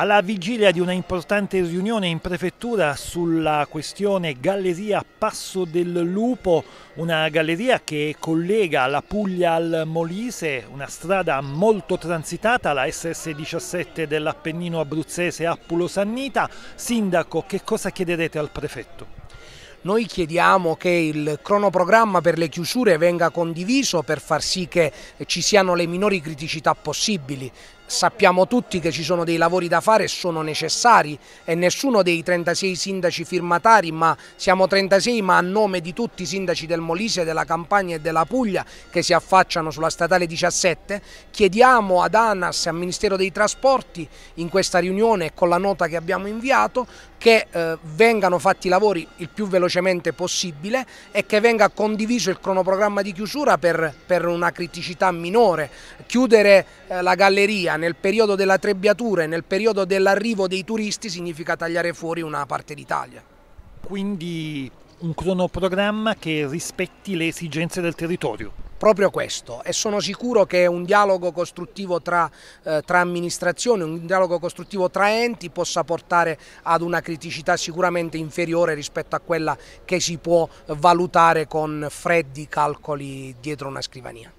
Alla vigilia di una importante riunione in prefettura sulla questione Galleria Passo del Lupo, una galleria che collega la Puglia al Molise, una strada molto transitata, la SS17 dell'Appennino abruzzese Appulo Sannita. Sindaco, che cosa chiederete al prefetto? Noi chiediamo che il cronoprogramma per le chiusure venga condiviso per far sì che ci siano le minori criticità possibili. Sappiamo tutti che ci sono dei lavori da fare e sono necessari e nessuno dei 36 sindaci firmatari, ma siamo 36 ma a nome di tutti i sindaci del Molise, della Campania e della Puglia che si affacciano sulla statale 17, chiediamo ad ANAS e al Ministero dei Trasporti in questa riunione e con la nota che abbiamo inviato che eh, vengano fatti i lavori il più velocemente possibile e che venga condiviso il cronoprogramma di chiusura per, per una criticità minore. Chiudere eh, la galleria nel periodo della trebbiatura e nel periodo dell'arrivo dei turisti significa tagliare fuori una parte d'Italia. Quindi un cronoprogramma che rispetti le esigenze del territorio proprio questo e sono sicuro che un dialogo costruttivo tra, eh, tra, amministrazioni, un dialogo costruttivo tra enti possa portare ad una criticità sicuramente inferiore rispetto a quella che si può valutare con freddi calcoli dietro una scrivania.